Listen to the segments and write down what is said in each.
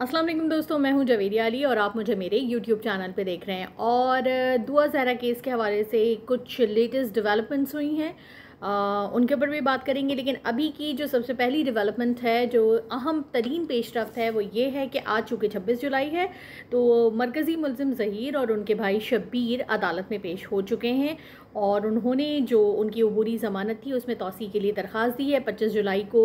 अस्सलाम वालेकुम दोस्तों मैं हूं जवेरिया अली और आप मुझे मेरे यूट्यूब चैनल पे देख रहे हैं और दुआ जहरा केस के हवाले से कुछ लेटेस्ट डेवलपमेंट्स हुई हैं आ, उनके ऊपर भी बात करेंगे लेकिन अभी की जो सबसे पहली डेवलपमेंट है जो अहम तरीन रफ्त है वो ये है कि आज चूँकि छब्बीस जुलाई है तो मरकज़ी मुलिम जहीर और उनके भाई शब्बीर अदालत में पेश हो चुके हैं और उन्होंने जो उनकी अबूरी ज़मानत थी उसमें तोसी के लिए दरख्वास्त दी है पच्चीस जुलाई को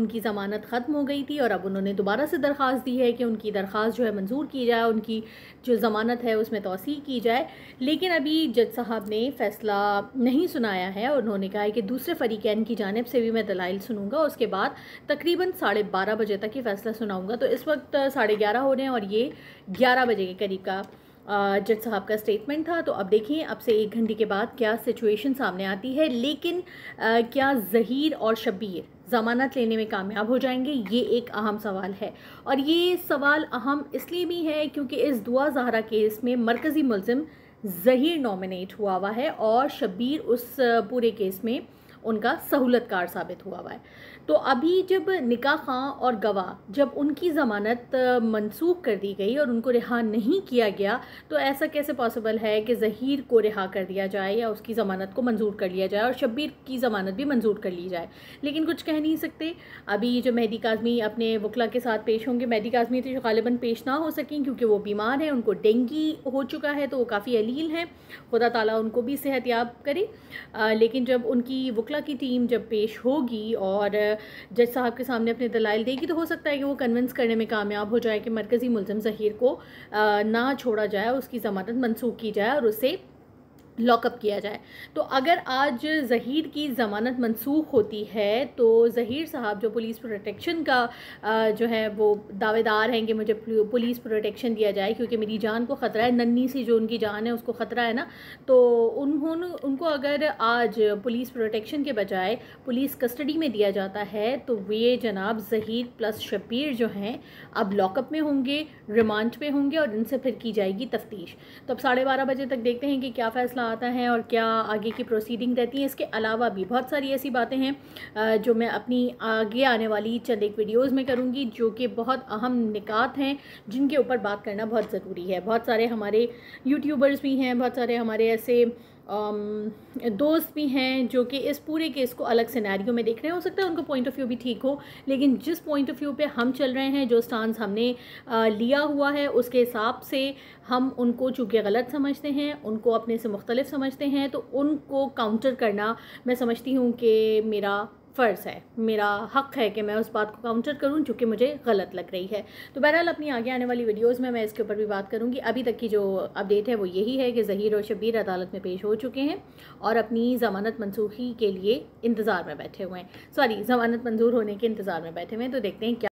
उनकी ज़मानत ख़त्म हो गई थी और अब उन्होंने दोबारा से दरख्वास्त दी है कि उनकी दरख्वास्त जो है मंजूर की जाए उनकी जो ज़मानत है उसमें तोसी की जाए लेकिन अभी जज साहब ने फ़ैसला नहीं सुनाया है उन्होंने कहा है कि दूसरे फरीकैन की जानब से भी मैं दलाइल सुनूँगा उसके बाद तकरीबन साढ़े बारह बजे तक ये फ़ैसला सुनाऊँगा तो इस वक्त साढ़े ग्यारह हो रहे हैं और ये ग्यारह बजे के करीब का जज साहब का स्टेटमेंट था तो अब देखिए अब से एक घंटे के बाद क्या सिचुएशन सामने आती है लेकिन आ, क्या जहीर और शबीर ज़मानत लेने में कामयाब हो जाएंगे ये एक अहम सवाल है और ये सवाल अहम इसलिए भी है क्योंकि इस दुआ जहरा केस में मरकज़ी मुलिम जहीर नॉमिनेट हुआ हुआ है और शबीर उस पूरे केस में उनका कार साबित हुआ हुआ है तो अभी जब निका खां और गवाह जब उनकी ज़मानत मनसूख कर दी गई और उनको रिहा नहीं किया गया तो ऐसा कैसे पॉसिबल है कि जहीर को रिहा कर दिया जाए या उसकी ज़मानत को मंजूर कर लिया जाए और शब्बीर की ज़मानत भी मंजूर कर ली जाए लेकिन कुछ कह नहीं सकते अभी जो मेहदी काजमी अपने वकला के साथ पेश होंगे मेहदी काजमी तो गालिबा पेश ना हो सकें क्योंकि वो बीमार हैं उनको डेंगी हो चुका है तो वो काफ़ी अलील हैं खुदा ताला उनको भी सेहत याब करें लेकिन जब उनकी वकला शुक्ला की टीम जब पेश होगी और जज साहब के सामने अपने दलाइल देगी तो हो सकता है कि वो कन्विंस करने में कामयाब हो जाए कि मरकज़ी मुलम जहीर को ना छोड़ा जाए उसकी ज़मानत मनसूख की जाए और उसे लॉकअप किया जाए तो अगर आज जहीर की ज़मानत मनसूख होती है तो जहीर साहब जो पुलिस प्रोटेक्शन का जो है वो दावेदार हैं कि मुझे पुलिस प्रोटेक्शन दिया जाए क्योंकि मेरी जान को ख़तरा है नन्नी सी जो उनकी जान है उसको ख़तरा है ना तो उन्होंने उनको अगर आज पुलिस प्रोटेक्शन के बजाय पुलिस कस्टडी में दिया जाता है तो वे जनाब जहीर प्लस शबीर जो हैं अब लॉकअप में होंगे रिमांड पर होंगे और इनसे फिर की जाएगी तफ्तीश तो अब साढ़े बारह बजे तक देखते हैं कि क्या फ़ैसला मसला आता है और क्या आगे की प्रोसीडिंग रहती है इसके अलावा भी बहुत सारी ऐसी बातें हैं जो मैं अपनी आगे आने वाली चंद एक वीडियोज़ में करूँगी जो कि बहुत अहम निकात हैं जिनके ऊपर बात करना बहुत ज़रूरी है बहुत सारे हमारे यूट्यूबर्स भी हैं बहुत सारे हमारे ऐसे दोस्त भी हैं जो कि इस पूरे केस को अलग सिनेरियो में देख रहे हैं हो सकता है उनका पॉइंट ऑफ व्यू भी ठीक हो लेकिन जिस पॉइंट ऑफ व्यू पे हम चल रहे हैं जो स्टांस हमने लिया हुआ है उसके हिसाब से हम उनको चूँकि गलत समझते हैं उनको अपने से मुख्तलिफ समझते हैं तो उनको काउंटर करना मैं समझती हूँ कि मेरा फ़र्ज़ है मेरा हक़ है कि मैं उस बात को काउंटर करूं जो कि मुझे गलत लग रही है तो बहरहाल अपनी आगे आने वाली वीडियोस में मैं इसके ऊपर भी बात करूंगी अभी तक की जो अपडेट है वो यही है कि जहीर और शबीर अदालत में पेश हो चुके हैं और अपनी ज़मानत मनसूखी के लिए इंतज़ार में बैठे हुए हैं सॉरी ज़मानत मंजूर होने के इंतज़ार में बैठे हुए हैं तो देखते हैं क्या